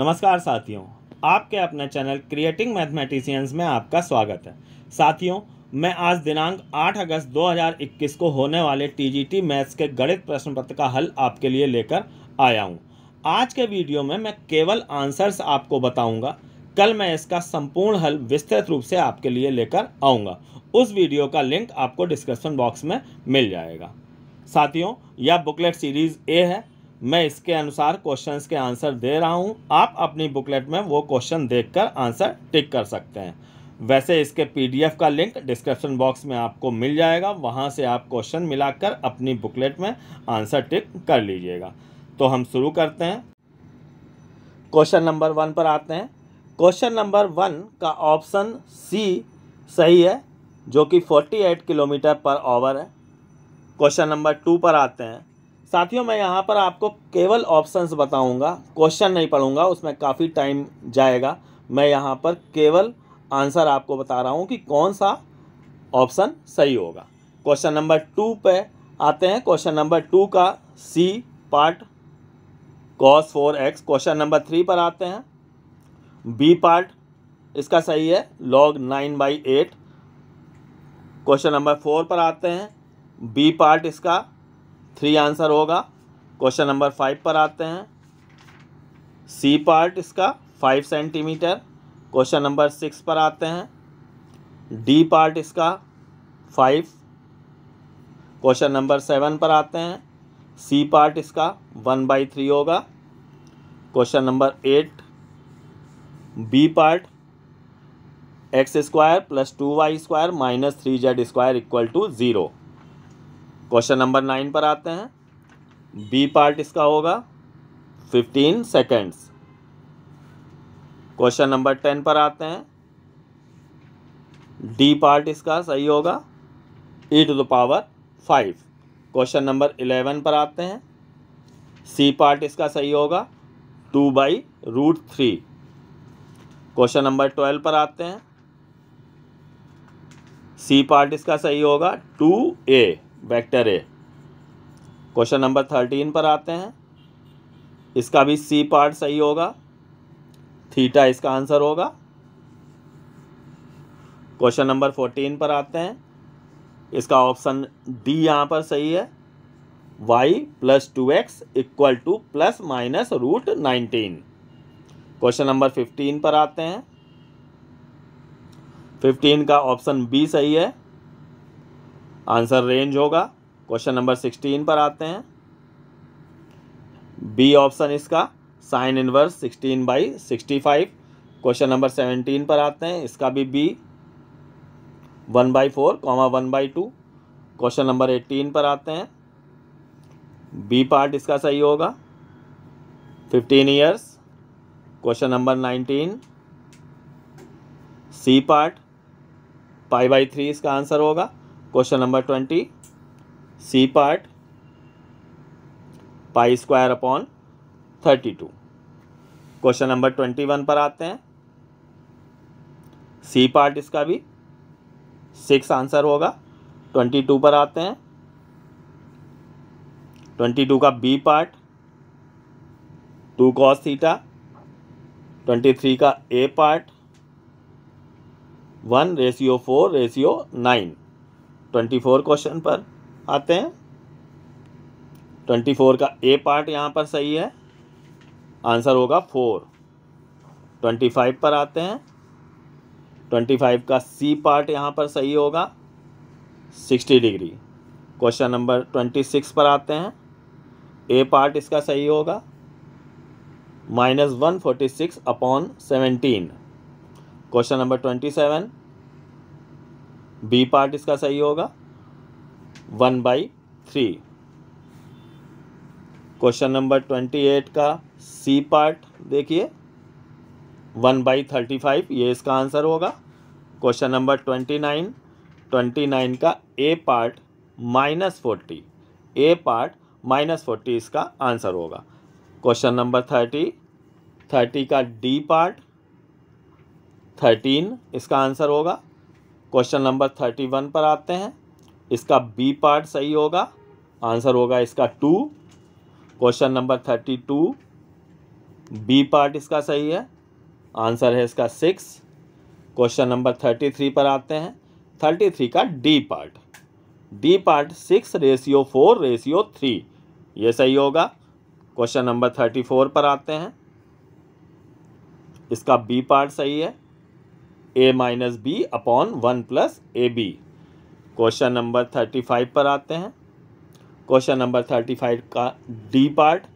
नमस्कार साथियों आपके अपने चैनल क्रिएटिंग मैथमेटिशियंस में आपका स्वागत है साथियों मैं आज दिनांक 8 अगस्त 2021 को होने वाले टीजीटी मैथ्स के गणित प्रश्न पत्र का हल आपके लिए लेकर आया हूँ आज के वीडियो में मैं केवल आंसर्स आपको बताऊँगा कल मैं इसका संपूर्ण हल विस्तृत रूप से आपके लिए लेकर आऊँगा उस वीडियो का लिंक आपको डिस्क्रिप्शन बॉक्स में मिल जाएगा साथियों यह बुकलेट सीरीज़ ए है मैं इसके अनुसार क्वेश्चंस के आंसर दे रहा हूँ आप अपनी बुकलेट में वो क्वेश्चन देखकर आंसर टिक कर सकते हैं वैसे इसके पीडीएफ का लिंक डिस्क्रिप्शन बॉक्स में आपको मिल जाएगा वहाँ से आप क्वेश्चन मिलाकर अपनी बुकलेट में आंसर टिक कर लीजिएगा तो हम शुरू करते हैं क्वेश्चन नंबर वन पर आते हैं क्वेश्चन नंबर वन का ऑप्शन सी सही है जो कि 48 किलोमीटर पर आवर है क्वेश्चन नंबर टू पर आते हैं साथियों मैं यहाँ पर आपको केवल ऑप्शंस बताऊँगा क्वेश्चन नहीं पढ़ूंगा उसमें काफ़ी टाइम जाएगा मैं यहाँ पर केवल आंसर आपको बता रहा हूँ कि कौन सा ऑप्शन सही होगा क्वेश्चन नंबर टू पे आते हैं क्वेश्चन नंबर टू का C part cos four x question number three पर आते हैं बी पार्ट इसका सही है log nine by eight question number four पर आते हैं बी पार्ट इसका थ्री आंसर होगा क्वेश्चन नंबर फाइव पर आते हैं सी पार्ट इसका five centimetre question number six पर आते हैं डी पार्ट इसका फाइव क्वेश्चन नंबर सेवन पर आते हैं सी पार्ट इसका वन बाई थ्री होगा question number eight B part x square plus two y square minus three z square equal to zero question number nine पर आते हैं B part इसका होगा fifteen seconds question number ten पर आते हैं D part इसका सही होगा e to the power five question number eleven पर आते हैं सी पार्ट इसका सही होगा two by root three question number twelve पर आते हैं सी पार्ट इसका सही होगा two a vector a question number thirteen पर आते हैं इसका भी सी पार्ट सही होगा थीटा इसका आंसर होगा क्वेश्चन नंबर फोर्टीन पर आते हैं इसका ऑप्शन डी यहाँ पर सही है y plus two x equal to plus minus root nineteen question number fifteen पर आते हैं फिफ्टीन का ऑप्शन बी सही है आंसर रेंज होगा क्वेश्चन नंबर सिक्सटीन पर आते हैं बी ऑप्शन इसका sine inverse sixteen by sixty five question number seventeen पर आते हैं इसका भी B one by four comma one by two question number eighteen पर आते हैं बी पार्ट इसका सही होगा fifteen years question number nineteen C part pi by three इसका आंसर होगा question number twenty C part pi square upon thirty two question number twenty one पर आते हैं सी पार्ट इसका भी सिक्स आंसर होगा ट्वेंटी टू पर आते हैं ट्वेंटी टू का B part two cos theta twenty three का A part one ratio four ratio nine twenty four question पर आते हैं ट्वेंटी फोर का ए पार्ट यहाँ पर सही है आंसर होगा फोर ट्वेंटी फाइव पर आते हैं ट्वेंटी फाइव का सी पार्ट यहाँ पर सही होगा sixty degree question number twenty six पर आते हैं ए पार्ट इसका सही होगा minus one forty six upon seventeen question number twenty seven B part इसका सही होगा one by three question number twenty eight का सी पार्ट देखिए वन बाई थर्टी फाइव ये इसका आंसर होगा question number twenty nine twenty nine का A part minus forty A part minus forty इसका आंसर होगा क्वेश्चन नंबर थर्टी थर्टी का D part thirteen इसका आंसर होगा क्वेश्चन नंबर थर्टी वन पर आते हैं इसका बी पार्ट सही होगा आंसर होगा इसका two question number thirty two B part इसका सही है आंसर है इसका six question number thirty three पर आते हैं थर्टी थ्री का D part D part six ratio four ratio three ये सही होगा क्वेश्चन नंबर थर्टी फोर पर आते हैं इसका बी पार्ट सही है a minus b upon one plus a b question number thirty five पर आते हैं क्वेश्चन नंबर थर्टी फाइव का D part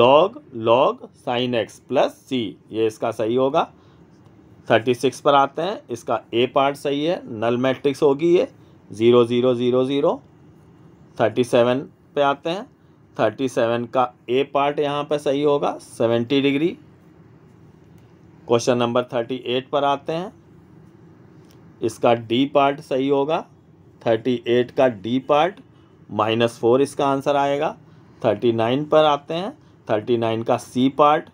log log sine x plus c ये इसका सही होगा थर्टी सिक्स पर आते हैं इसका ए पार्ट सही है नल मैट्रिक्स होगी ये zero zero zero zero thirty seven पर आते हैं थर्टी सेवन का ए पार्ट यहाँ पर सही होगा seventy degree question number thirty eight पर आते हैं इसका डी पार्ट सही होगा थर्टी एट का डी पार्ट माइनस फोर इसका आंसर आएगा थर्टी नाइन पर आते हैं थर्टी नाइन का सी पार्ट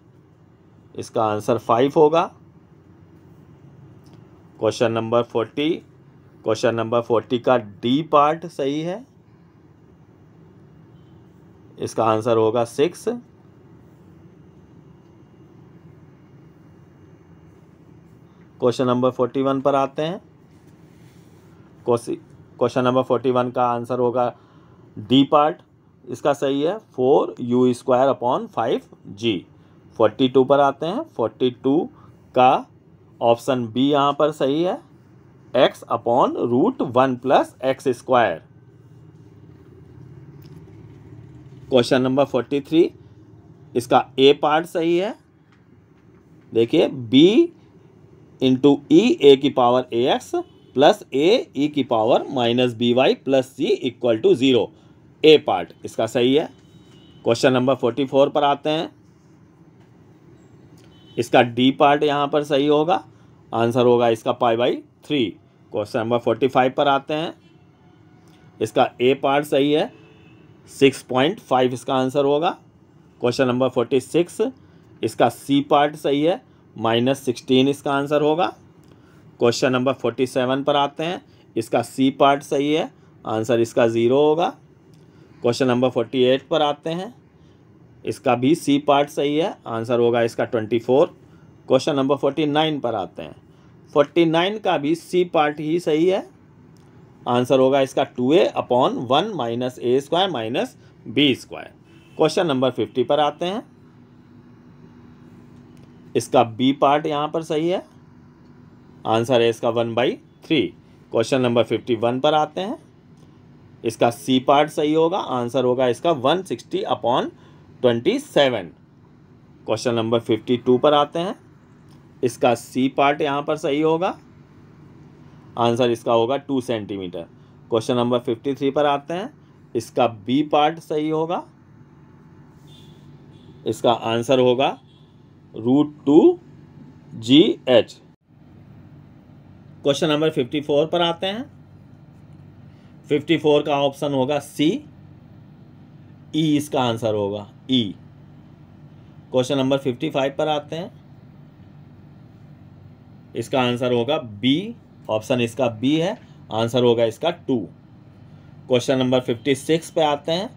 इसका आंसर फाइव होगा question number forty question number forty का डी पार्ट सही है इसका आंसर होगा six question number forty one पर आते हैं क्वेश्चन नंबर फोर्टी वन का आंसर होगा डी पार्ट इसका सही है four u square upon five g forty two पर आते हैं फोर्टी टू का ऑप्शन बी यहाँ पर सही है x upon root one plus x square question number forty three इसका ए पार्ट सही है देखिए बी इंटू ई ए की power a x plus a e की power minus b y plus c equal to zero A part इसका सही है question number forty four पर आते हैं इसका डी पार्ट यहाँ पर सही होगा आंसर होगा इसका pi by three question number forty five पर आते हैं इसका ए पार्ट सही है सिक्स पॉइंट फाइव इसका आंसर होगा क्वेश्चन नंबर फोर्टी सिक्स इसका सी पार्ट सही है माइनस सिक्सटीन इसका आंसर होगा क्वेश्चन नंबर फोर्टी सेवन पर आते हैं इसका सी पार्ट सही है आंसर इसका ज़ीरो होगा क्वेश्चन नंबर फोर्टी एट पर आते हैं इसका भी सी पार्ट सही है आंसर होगा इसका twenty four question number forty nine पर आते हैं फोर्टी नाइन का भी सी पार्ट ही सही है आंसर होगा इसका two a upon one minus a square minus b square question number fifty पर आते हैं इसका बी पार्ट यहाँ पर सही है आंसर है इसका one by three question number fifty one पर आते हैं इसका सी पार्ट सही होगा आंसर होगा इसका one sixty upon twenty seven question number fifty two पर आते हैं इसका सी पार्ट यहाँ पर सही होगा आंसर इसका होगा two centimetre question number fifty three पर आते हैं इसका बी पार्ट सही होगा इसका आंसर होगा root two g h question number fifty four पर आते हैं फिफ्टी फोर का ऑप्शन होगा सी ई e इसका आंसर होगा e question number fifty five पर आते हैं इसका आंसर होगा बी ऑप्शन इसका बी है आंसर होगा इसका two question number fifty six पे आते हैं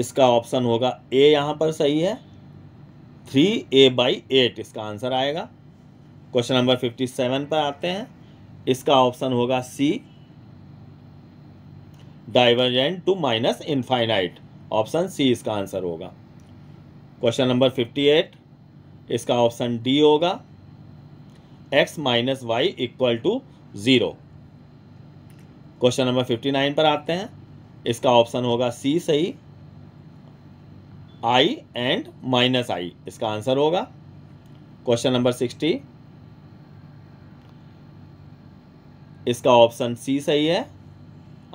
इसका ऑप्शन होगा ए यहां पर सही है थ्री ए बाई एट इसका आंसर आएगा क्वेश्चन नंबर फिफ्टी सेवन पर आते हैं इसका ऑप्शन होगा C divergent to minus infinite option C इसका आंसर होगा क्वेश्चन नंबर फिफ्टी एट इसका ऑप्शन डी होगा x minus y equal to zero question number fifty nine पर आते हैं इसका ऑप्शन होगा सी सही आई एंड माइनस आई इसका आंसर होगा क्वेश्चन नंबर सिक्सटी इसका ऑप्शन सी सही है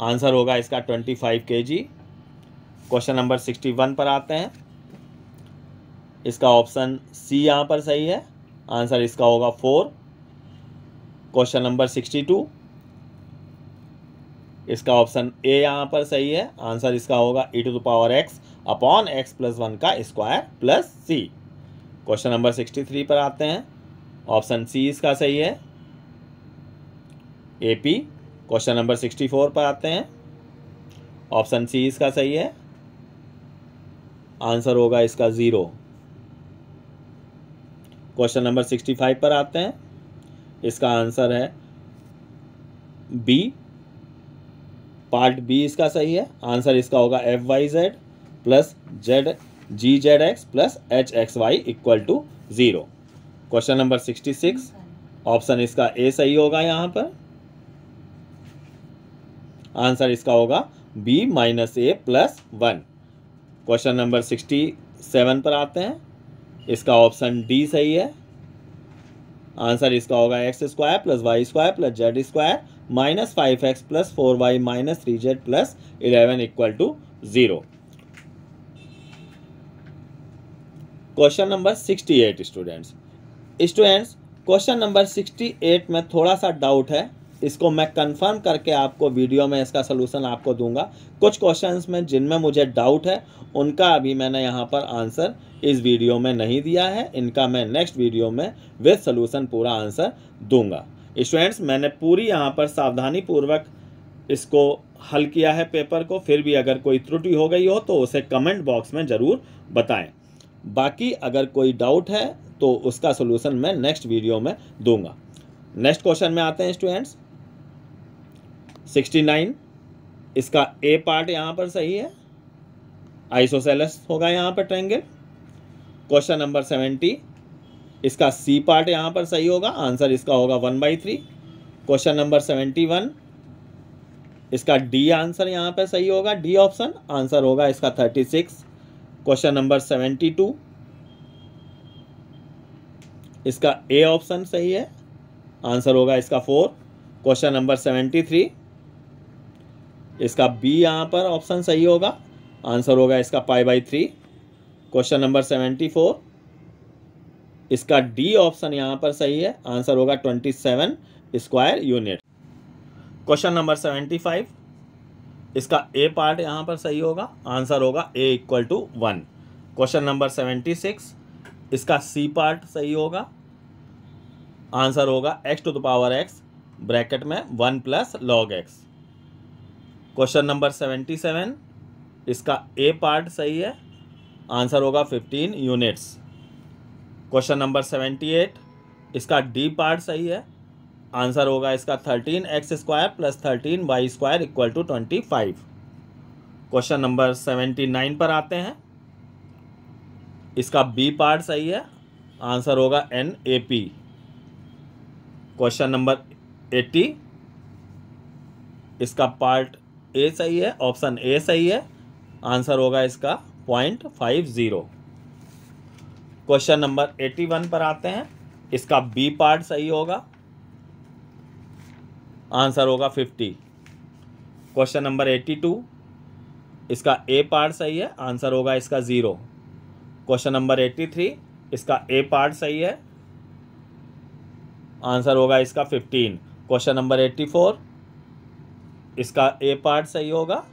आंसर होगा इसका twenty five K G question number sixty one पर आते हैं इसका ऑप्शन सी यहाँ पर सही है आंसर इसका होगा four question number sixty two इसका ऑप्शन ए यहाँ पर सही है आंसर इसका होगा e to the power x upon x plus one का square plus c question number sixty three पर आते हैं ऑप्शन सी इसका सही है A P question number sixty four पर आते हैं ऑप्शन सी इसका सही है आंसर होगा इसका zero question number sixty five पर आते हैं इसका आंसर है बी पार्ट बी इसका सही है आंसर इसका होगा f y z plus z g z x plus h x y equal to zero question number sixty six option इसका ए सही होगा यहाँ पर आंसर इसका होगा b minus a plus one question number sixty seven पर आते हैं इसका ऑप्शन डी सही है आंसर इसका होगा x square plus y square plus z square minus five x plus four y minus three z plus eleven equal to zero question number sixty eight students students question number sixty eight में थोड़ा सा doubt है इसको मैं confirm करके आपको video में इसका सलूशन आपको दूंगा कुछ क्वेश्चंस में जिनमें मुझे डाउट है उनका अभी मैंने यहाँ पर आंसर इस वीडियो में नहीं दिया है इनका मैं नेक्स्ट वीडियो में विद सलूशन पूरा आंसर दूंगा स्टूडेंट्स मैंने पूरी यहाँ पर सावधानी पूर्वक इसको हल किया है पेपर को फिर भी अगर कोई त्रुटि हो गई हो तो उसे कमेंट बॉक्स में ज़रूर बताएं बाकी अगर कोई डाउट है तो उसका सोल्यूशन मैं नेक्स्ट वीडियो में दूंगा नेक्स्ट क्वेश्चन में आते हैं स्टूडेंट्स 69 इसका ए पार्ट यहाँ पर सही है आइसोसेलस होगा यहाँ पर ट्रेंगे क्वेश्चन नंबर सेवेंटी इसका सी पार्ट यहाँ पर सही होगा आंसर इसका होगा one by three question number seventy one इसका डी आंसर यहाँ पर सही होगा डी ऑप्शन आंसर होगा इसका thirty six question number seventy two इसका ए ऑप्शन सही है आंसर होगा इसका four question number seventy three इसका बी यहाँ पर ऑप्शन सही होगा आंसर होगा इसका pi by three question number seventy four इसका डी ऑप्शन यहाँ पर सही है आंसर होगा twenty seven square unit question number seventy five इसका ए पार्ट यहाँ पर सही होगा आंसर होगा A equal to one question number seventy six इसका सी पार्ट सही होगा आंसर होगा x to the power x bracket में one plus log x question number seventy seven इसका ए पार्ट सही है आंसर होगा fifteen units question number seventy eight इसका डी पार्ट सही है आंसर होगा इसका thirteen x square plus thirteen y square equal to twenty five question number seventy nine पर आते हैं इसका बी पार्ट सही है आंसर होगा N A P question number eighty इसका पार्ट ए सही है ऑप्शन ए सही है आंसर होगा इसका point five zero question number 81 पर आते हैं इसका बी पार्ट सही होगा आंसर होगा 50 क्वेश्चन नंबर 82 इसका ए पार्ट सही है आंसर होगा इसका ज़ीरो क्वेश्चन नंबर 83 इसका ए पार्ट सही है आंसर होगा इसका 15 क्वेश्चन नंबर 84 इसका ए पार्ट सही होगा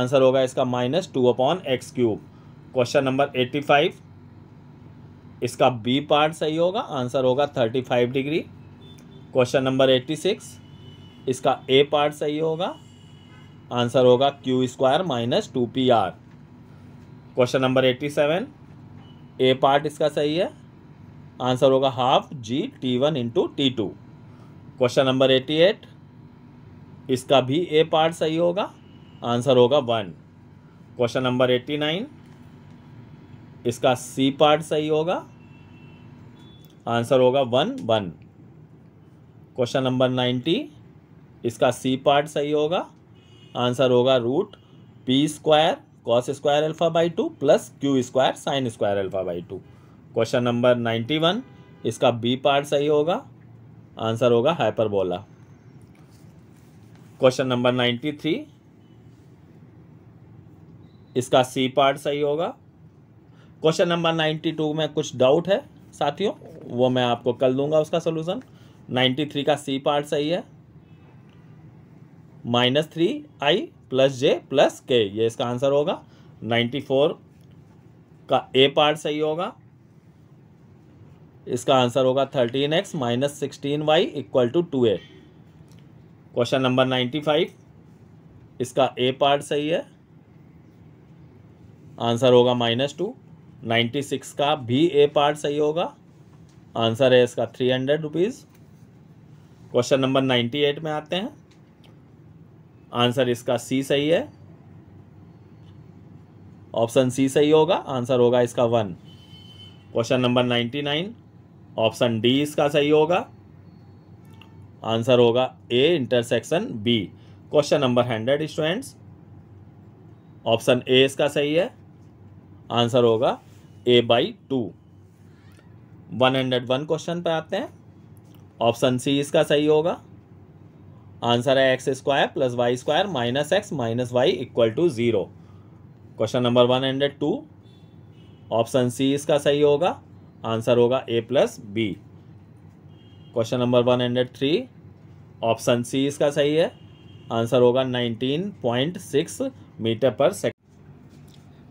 आंसर होगा इसका minus two upon x cube question number eighty five इसका बी पार्ट सही होगा आंसर होगा thirty five degree question number eighty six इसका ए पार्ट सही होगा आंसर होगा q square minus two p r question number eighty seven A part इसका सही है आंसर होगा half g t one into t two question number eighty eight इसका भी ए पार्ट सही होगा आंसर होगा one question number eighty nine इसका सी पार्ट सही होगा आंसर होगा one one question number ninety इसका सी पार्ट सही होगा आंसर होगा root p square cos square alpha by two plus q square sine square alpha by two question number ninety one इसका B part सही होगा answer होगा hyperbola question number ninety three इसका C part सही होगा question number ninety two में कुछ doubt है साथियों वो मैं आपको कल दूंगा उसका सोल्यूशन नाइन्टी थ्री का सी पार्ट सही है minus three i plus j plus k ये इसका आंसर होगा नाइन्टी फोर का ए पार्ट सही होगा इसका आंसर होगा thirteen x minus sixteen y equal to two A question number ninety five इसका ए पार्ट सही है आंसर होगा माइनस टू नाइन्टी सिक्स का भी ए पार्ट सही होगा आंसर है इसका three hundred rupees question number ninety eight में आते हैं आंसर इसका सी सही है ऑप्शन सी सही होगा आंसर होगा इसका one question number ninety nine option D इसका सही होगा आंसर होगा A intersection B question number hundred students option A इसका सही है आंसर होगा A by two one hundred one question पर आते हैं ऑप्शन सी इसका सही होगा आंसर है x square plus y square minus x minus y equal to zero question number one hundred two option C इसका सही होगा आंसर होगा A plus B question number one hundred three option C इसका सही है answer होगा nineteen point six metre per second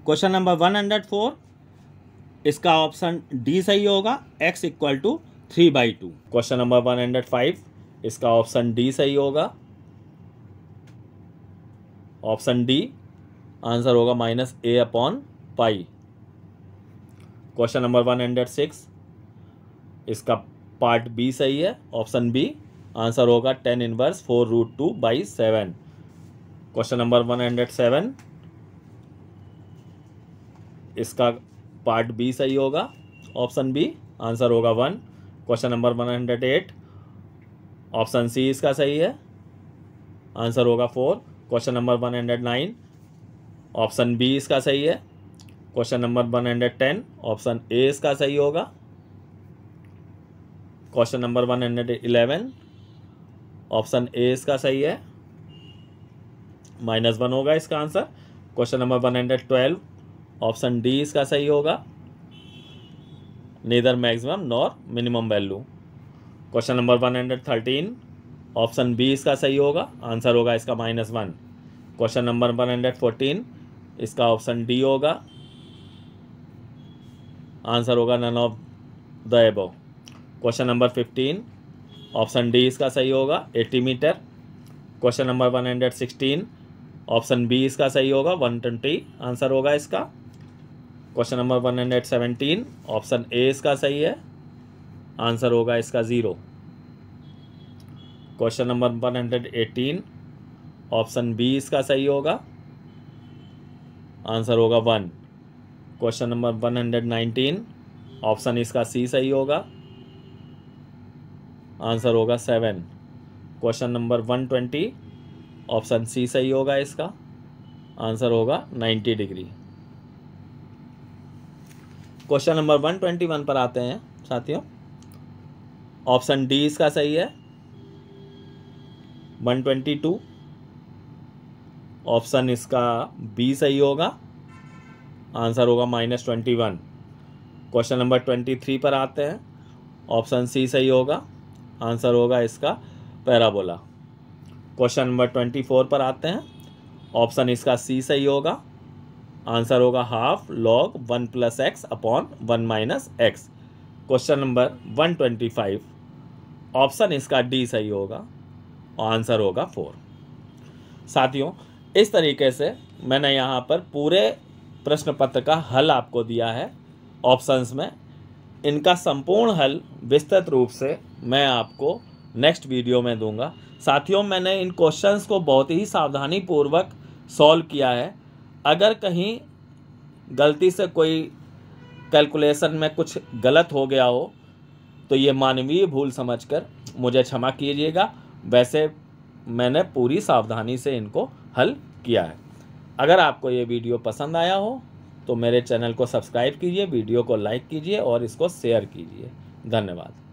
question number one hundred four इसका option D सही होगा x equal to three by two question number one hundred five इसका option D सही होगा ऑप्शन डी आंसर होगा minus A upon pi question number one hundred six इसका part B सही है ऑप्शन बी आंसर होगा tan inverse four root two by seven question number one hundred seven इसका part B सही होगा option B answer होगा one question number one hundred eight option C इसका सही है आंसर होगा four question number one hundred nine option B इसका सही है question number one hundred ten option A इसका सही होगा question number one hundred eleven option A इसका सही है माइनस वन होगा इसका answer question number one hundred twelve option D इसका सही होगा neither maximum nor minimum value question number one hundred thirteen option B इसका सही होगा आंसर होगा इसका minus one question number one hundred fourteen इसका ऑप्शन डी होगा आंसर होगा none of the above question number fifteen option D इसका सही होगा eighty metre question number one hundred sixteen option B इसका सही होगा वन ट्वेंटी आंसर होगा इसका question number one hundred seventeen option A इसका सही है आंसर होगा इसका zero question number one hundred eighteen option B इसका सही होगा आंसर होगा one question number one hundred nineteen option इसका सी सही होगा आंसर होगा seven question number one twenty option C सही होगा इसका आंसर होगा ninety degree question number one twenty one पर आते हैं साथियों ऑप्शन डी इसका सही है वन ट्वेंटी टू ऑप्शन इसका बी सही होगा आंसर होगा minus twenty one question number twenty three पर आते हैं ऑप्शन सी सही होगा आंसर होगा इसका parabola question number twenty four पर आते हैं ऑप्शन इसका सी सही होगा आंसर होगा half log one plus x upon one minus x question number one twenty five option इसका डी सही होगा और आंसर होगा फोर साथियों इस तरीके से मैंने यहाँ पर पूरे प्रश्न पत्र का हल आपको दिया है ऑप्शंस में इनका संपूर्ण हल विस्तृत रूप से मैं आपको नेक्स्ट वीडियो में दूंगा साथियों मैंने इन क्वेश्चंस को बहुत ही सावधानी पूर्वक सॉल्व किया है अगर कहीं गलती से कोई कैलकुलेशन में कुछ गलत हो गया हो तो ये मानवीय भूल समझकर मुझे क्षमा कीजिएगा वैसे मैंने पूरी सावधानी से इनको हल किया है अगर आपको ये वीडियो पसंद आया हो तो मेरे चैनल को सब्सक्राइब कीजिए वीडियो को लाइक कीजिए और इसको शेयर कीजिए धन्यवाद